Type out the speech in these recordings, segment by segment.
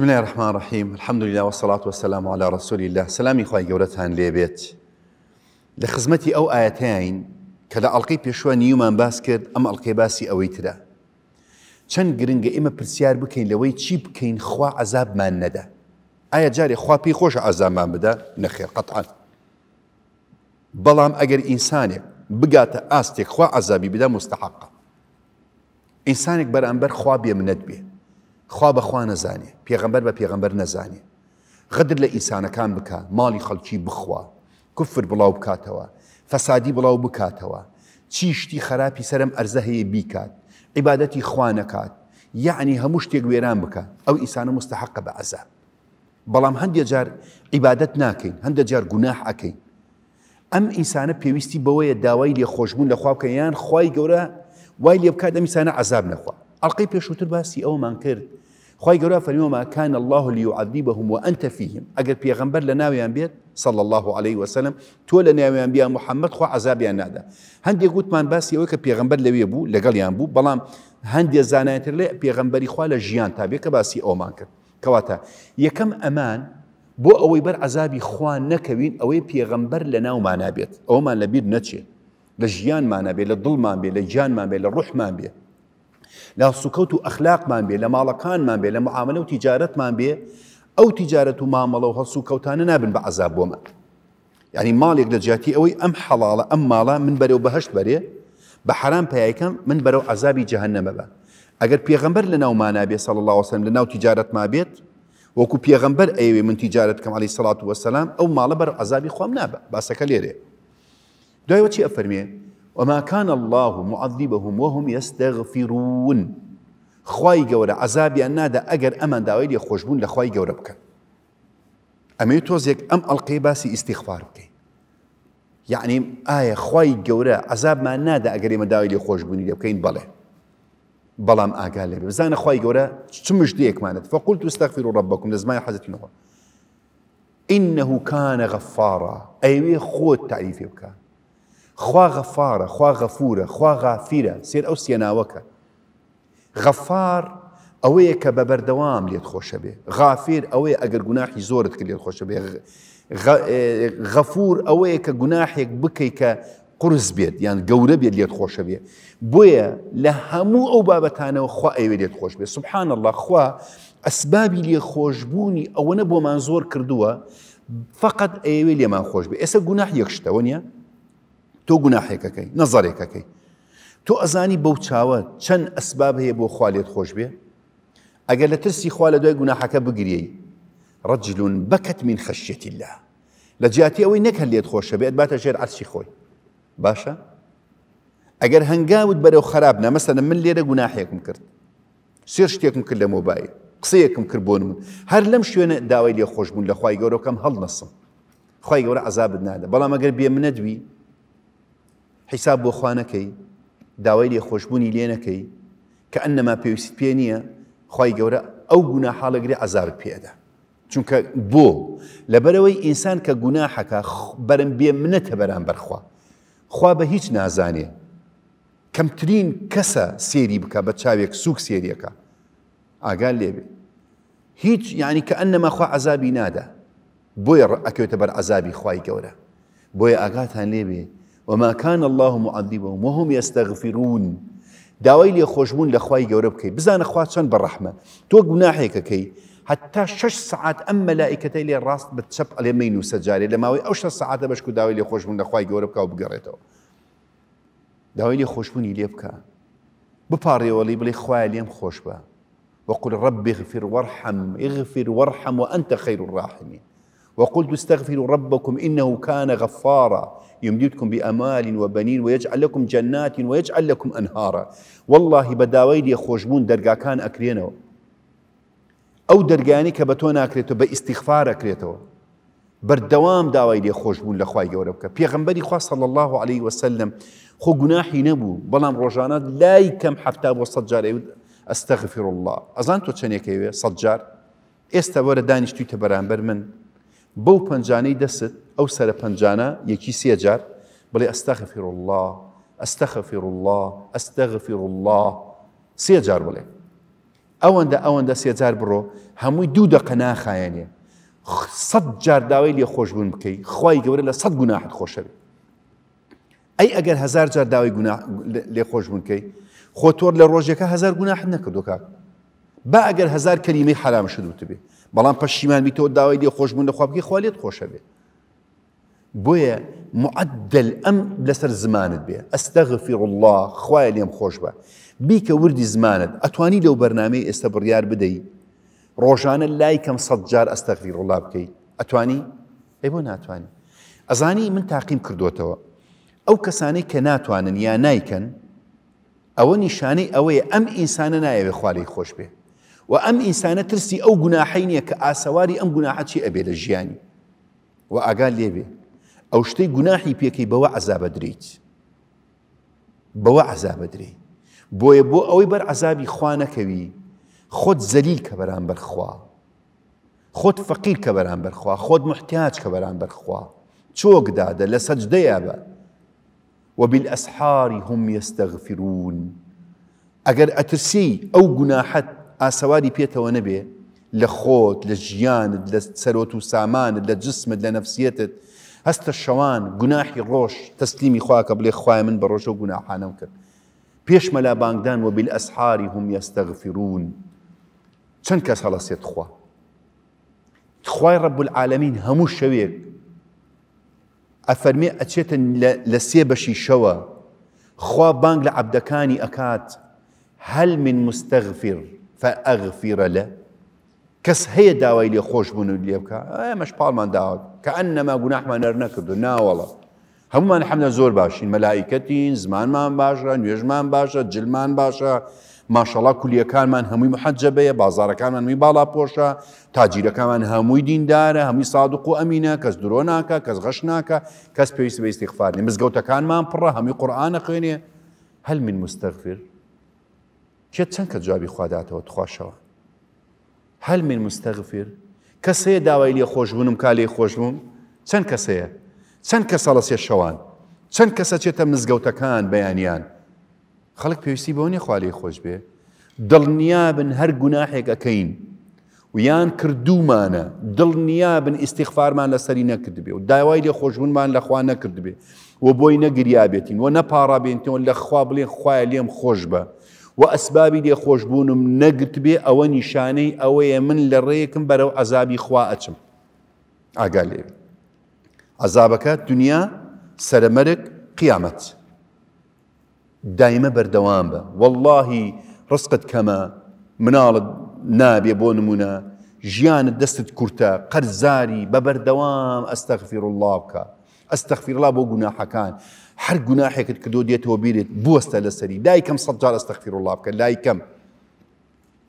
بسم الله الرحمن الرحيم الحمد لله والصلاة والسلام على رسول الله سلامي خواهي قولتان ليبيت لخزمتي أو ئەو ئاەتین کە لە ئەڵلقی پێشوە نیومان باس کرد ئەم ئەڵلقی باسی ئەوەی ترا چەند گرنگە ئێمە پرسیار بکەین لەوەی چی بکەین خوا عذابمان نەدا آيا جاري خوا خوش عذاب ئازامان بدا نخير قطعا بلام أجر إنساني بقات آستيك خوا عذابي بدا مستحقە إنسانك بەرامبەر خوا بيمند منەت خوا بەخوا نەزانێ پێغمبەر بە پێغمبەر نەزانێ غەدر لە ئیسانەکان بکە ماڵی خەڵکی بخوا کوفر بڵاو بکاتەوە فەسادی بڵاو بکاتەوە چیشتی خراپی سرم ئەرزە هەیە بیکات عیبادەتی خوانەکات یعنی هەموو شتێک وێران بکە ئەو ئیسانە مستحقە بە عەزە بەڵام هەندێک جار عیبادت ناکەین هەندە جار گوناح ئەەکەین ئەم ئینسانە پێویستی بەوەیە داوای لێخۆشببوون لە خوابکە یان خی گەورە وای لێ بکات ئەم ئینسانە عذاب نەخوا ئەڵلقی پێشووتر باسی ئەومان کرد خۆی گەورە فەرمیوەما كان الله ليعذبهم وأنت فيهم ئەگەر پێغەمبەر لە ناویان صلى الله عليه وسلم تولى لە ناویان محمد خو خۆ عذابیان نادا هەندێک گوتمان باسی ئەوەی کە پێغەمبەر لەوێ بوو لەگەڵیان بوو بەڵام هەندێک زانایتر لێ پێغەمبەری خوا لە ژیان تابێ کە باسی ئەومان کرد کەواتە یەکەم اوي بۆ ئەوەی بەر عذابی خوا نەکەوین ئەوەی پێغەمبەر لە ناومان نابێت ئەومان لەبیر نەچێت لە ما بێ لە ما بێ لە ما بێ لە ما بێت لا سوکەوت و ئەخلاقمان بێ لە ماڵەکانمان بێ لە معاملە و تیجارەتمان بێ ئەو تیجارەت و مامەڵە و هەسوو کەوتانە نابن بە عذاب بۆمە یعنی ماڵێک لە جیاتی ئەوەی ئەم حەڵاڵە ئەم ماڵە من بەرەو بەهشت بەرێ بە حرام پایەکەم من بەرەو عذابی جەهنەمە بە ئەگەر پێغمبەر لە ناو مانابێ سەڵ الله وسلم لە ناو تیجارەت ما بێت وەکو پێغمبەر ئەوێ من تیجارەتکەم علی سڵات وەسەسلام ئەو ماڵە بەر عذابی خۆم نابە باسەکە لێرێ دوایەوە چی ئەفەرمێ وما كان الله معذبهم وهم يستغفرون خواي جورا گەورە عذابیان نادا ئەگەر ئەمان داوای لێ خۆشببوون لە خوای گەورە بکەن ئەمێ تۆزێک ئەم استغفارك يعني آية خواي جورا ئایا ما گەورە أجر نادا ئەگەر لي داوای لێ خۆشببوونی لێ بلام بڵێ بەڵام ئاگا خواي جورا تمش ديك چ مشتێکمانت فقلت استغفر ربكم لازم زمانی حەزت إنه كان غفارا أيوه خود تعريفي بك خوا غفاره خوا غفوره خوا غافیرە سێر ئەو سێناوەکە غفار اوي کە بە بەردەوام لێت خۆشە بێ غافیر ئەوەیە ئەگەر گوناحی زۆرت کرد لێت خۆشە بێ غەفور ئەوەیە کە گوناحێک بکەی کە قرس بێت یان گەورە بێت لێت خۆشە بێ بۆیە لە هەموو ئەو بابەتانەوە خوا ئەوێ ليت خۆش بێ سبحان الله خوا ئەسبابی لێ خۆشببوونی او نبو منظور كردوا فقط ئەوێ ما خۆش بێ ئێستا گوناح یەکشتەوە نیە تۆ گوناحێکەکەی نەزارێکەکەی تۆ ئەزانی بەو چاوە چەند ئەسباب هەیە بۆ خوالێت خۆش بێ ئەگەر لە ترسی خوا لە دوای گوناحەکە بگریەی ڕجلون بەکەت من خەشیەتی لا لە جیاتی ئەوەی نەکە لێت خۆشە بێت باتە ژێر ئەرسی خۆی باشە ئەگەر هەنگاوت بەرەو خراپنا مەسەە من لێرە گوناحێکم کرد سێر شتێکم کرد لە مۆبایل قسەیەکم کرد بۆن من هەر لەم شوێنە داوای لێ خۆشببوون لە خی گەورەکەم هەڵ نەسم خی گەورە عذابت نادە بەڵام ئەگەر بێ منە دوی حیساب بۆ خوانەکەی داوای لێ خۆشببوونی لێ نەکەی کە ئەنەما پێویست پێ نییە خی گەورە ئەو گونا حاڵەگرێ ئازارت پێدا چونکە بۆ لەبەرەوەی ئینسان کە گوناحەکە بەرم بێ منەتە بەرامبەرخوا خوا بە هیچ نازانێ کەمترین کەسە سێری بکە بە چاوێک سوک سێریەکە ئاگال لێبێ هیچ یعنی کە ئەنەماخوا عذابی نادا بۆیە ئەکەوێتە بەر عذابی خوای گەورە بۆیە ئاگاتان لێبێ وما كان الله معذبهم وهم يستغفرون داوای لێخۆشبوون لخواي خی گەورە بزان بزانە خوا بالرحمه بەڕەحمە تۆ كي حتى شش ساعات أم ملائكة لێ الراس بتشب على ئەلێمە نووسە لما لە ماوەی ئەو شە سعاتە بەشکو لخواي لێ خۆشبوون لە خی گەورە بکە و بگەڕێتەوە داوای لێ خۆشببوونی لێ بکە بپارڕێوەڵی بڵێ خوای لێم خۆش بە وەقل ڕبی غفر وقلت استغفروا ربكم إنه كان غفارا يمددكم بأمال وبنين ويجعل لكم جنات ويجعل لكم أنهارا والله بداويل لي خوشبون درقا كان أكرينو أو درقاني كبتون اكريتو باستغفار أكريتو بردوام داويل لێ خۆش بوون لە خی گەورە بکە الله عليه وسلم خو گوناحی نبو بەڵام ڕۆژانە لا کەم حفتا بۆ استغفر الله ئەزان تو چنێکەوێ سە جار ئێستا وەرە دانیشتوی برمن من بو پنجانی دست او سر سرە یکی سی جار بلی استغفر الله استغفر الله استغفر الله سی جار بلی او اند او اند سی جار برو هموی دو دوو دەقە ناخایەنێ صد جار داوی لی خوش بون بکی خی گەورە لصد گناه خوش بی ای اگر هزار جار داوی داوای لێ خۆشببوون کەی خۆ تۆر لروجه که هزار گناه گوناحت نەکردوکات با اگر هزار کلمه حرام شدو تبی بەڵام پەشیمان بیتەوە داوای لێ خۆشببوون لە خوابگەی خوالێت خۆشە بێ بۆیە معدل ئەم لەسەر زمانت بێ ئەستەغفی الله خوای لێم خۆش بە بیکە وردی زمانت ئەتوانی لەو بەرنمەی ئێستا بڕیار بدەیت ڕۆژانە لای کەم سەد جار ئەستەغفی ڕڵا بکەیت ئەتوانی ئەی بۆ ناتوانانی ئەزانی من تاقیم کردوتەوە ئەو کەسانەی کە ناتوانن یا نیکەن ئەوە نیشانەی ئەوەیە ئەم ئینسانە نایەوێ خوالی خۆش بێت وأم إنسانة ترسي أو جناحين گوناحی نییە کە ئاسەواری ئەم گوناحە چی وأقال لە أو شتي جناحي لێبێ ئەو شتەی گوناحی پێکەی بەوە عذابە درێیت بو عذابە درێ بۆیە بۆ ئەوەی خود عذابی خوا نەکەوی خود زەلیل کە بەرامبەر خوا خۆت فەقیر کە بەرامبەر خوا خۆت محتیاج وبالأسحار هم يستغفرون أجر أترسي أو جناحت ئاسەواری پێتەوە نەبێ لە خۆت لە ژیانت لە سەرۆت و سامانت لە جسمت لە نەفسیەتت هەستە شەوان گوناحی ڕۆژ تەسلیمی خواکە بڵێ خوای من بە ڕۆژە و گوناحانم کرد پێشمەلا بانگدان وە بالئسحاری هم یەستەغفیرون چەند کەس هەڵەسێت خوا تخوای ڕب العالمین هەموو شەوێک ئەفەرمێ ئەچێتە لە سێ بەشی شەوە خوا بانگ لە عەبدەکانی ئەکات هەل من مستەغفر فأغفر له كس کەس هەیە داوای مش خۆش بوون و لێ بکە ئەمەش پاڵمان داوات کە ئەن نەما گوناحمان نەر نەکردو ناوەڵە هەمومان حەمدە باشا باشین ما زمانمان باشە نوێژمان باشە جلمان باشە ماشەڵا کولیەکانمان هەمووی محەجەبەیە بازارەکانمان می باڵا پۆشە تاجیرەکانمان كان دیندارە هەمووی سادق و ئەمینە کەس درۆ ناکە کەس غەش ناکە کەس پێویست بە ئیسیخفارنی مزگەوتەکانمان پڕە هەمووی قورآانە خوێنێ كان من مستغفر کێ چەند کە جوابی خواداتەوە تخواشەوە هەل من مستەغفر کەسەیە داوای لێ خۆشببوونم کا لێ خۆشببووم چەند کەسەیە چەند کە ساڵە سێ شەوان چەند کەسە چێتە مزگەوتەکان بەیانیان خەڵک پێویستی بۆ نیە خوالی خۆش بێ دڵنیابن هەر گوناحێکەکەین و یان کردومانە دڵنیابن ئیسیخفارمان لەسەری نەکردبێ و داوای لێ خۆشببوونمان لەخوا نەکردبێ و بۆی نەگریابێتین و نەپارابێنتەوە لەخوا بڵێن خوای لێم خۆش بە وأسبابي ئەسبابی خوش خۆشببوونم نەگرت بي ئەوە نیشانەی ئەوەیە من لريكم ڕێیەکم بەرەو عذابی خوا ئەچم ئاگا لێ قيامت دائما بردوام با والله رزقت كما منال نابي کەمە مناڵت نابێ بۆ نمونە ژیانت دەستت کورتە قەرزاری بە بەردەوام الله بو ئەستەغفیرلا بۆ هەر گوناحێکت کردو دێتەوە بیرێت بوەستە لەسەری دایکەم سەجار ئەستەخفیر وڵا بکە لایکەم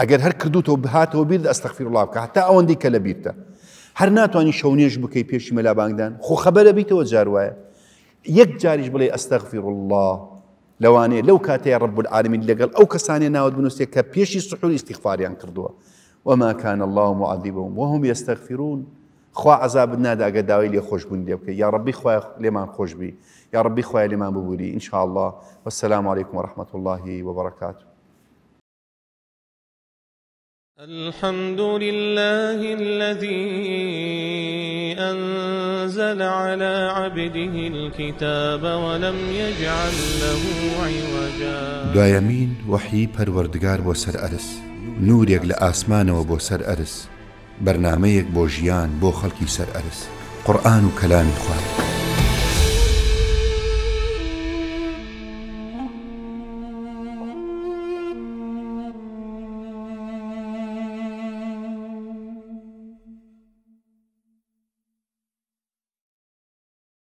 ئەگەر هەر کردوتەوە بهاتەوە بیر ئەستەخفیر وڵا بکە هەتا ئەوەندەی کە لە بیرتە هەر ناتوانانی شەونێژ بکەی پێشی مەلابانگدان خۆ خەبەرە بیتەوە جاروایە یک جاریش بله استغفر الله لەوانەیە رب کاتەیە ڕب العالمین لەگەڵ ئەو کەسانێ ناوت بنووسێ کە پێشی سحور کردو و وما كان الله معذبهم وهم يستغفرون خوا عذاب نادا ئەگە داوای لێ خۆشببوون لێ که یا ڕبی من خوش بی یا ڕبی خخوای لێمان ببووری والسلام علیکم و ورحمة الله وبركاته الحمد لله الذي أنزل على عبده الكتاب ولم يجعل له عوجا دايمين وحي پروردگار بو سر أرس نوريك و بو سر أرس بەرنمەیەک بۆ ژیان بۆ خەڵکی سەر ئەرس قورآن و کەلامی خوارد.